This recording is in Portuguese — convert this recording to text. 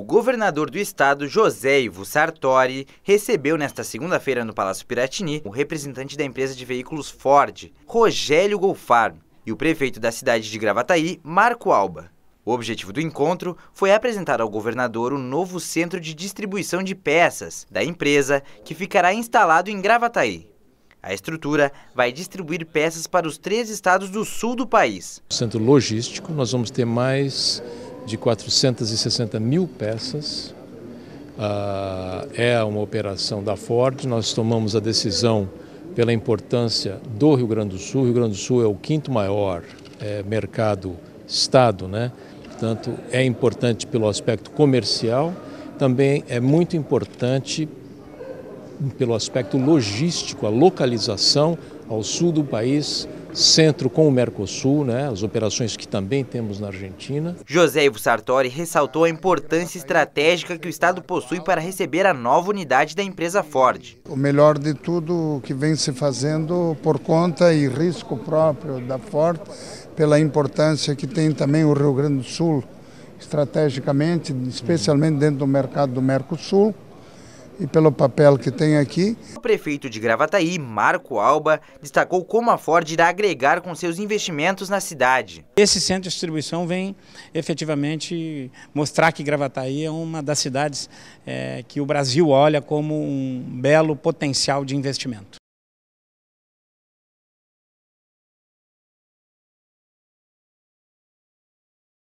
O governador do estado, José Ivo Sartori, recebeu nesta segunda-feira no Palácio Piratini o representante da empresa de veículos Ford, Rogério Golfar, e o prefeito da cidade de Gravataí, Marco Alba. O objetivo do encontro foi apresentar ao governador o novo centro de distribuição de peças da empresa, que ficará instalado em Gravataí. A estrutura vai distribuir peças para os três estados do sul do país. Centro logístico, nós vamos ter mais de 460 mil peças. Ah, é uma operação da Ford. Nós tomamos a decisão pela importância do Rio Grande do Sul. O Rio Grande do Sul é o quinto maior eh, mercado estado, né? Portanto, é importante pelo aspecto comercial, também é muito importante pelo aspecto logístico, a localização ao sul do país, centro com o Mercosul, né, as operações que também temos na Argentina. José Ivo Sartori ressaltou a importância estratégica que o Estado possui para receber a nova unidade da empresa Ford. O melhor de tudo que vem se fazendo por conta e risco próprio da Ford, pela importância que tem também o Rio Grande do Sul, estrategicamente, especialmente dentro do mercado do Mercosul e pelo papel que tem aqui. O prefeito de Gravataí, Marco Alba, destacou como a Ford irá agregar com seus investimentos na cidade. Esse centro de distribuição vem efetivamente mostrar que Gravataí é uma das cidades é, que o Brasil olha como um belo potencial de investimento.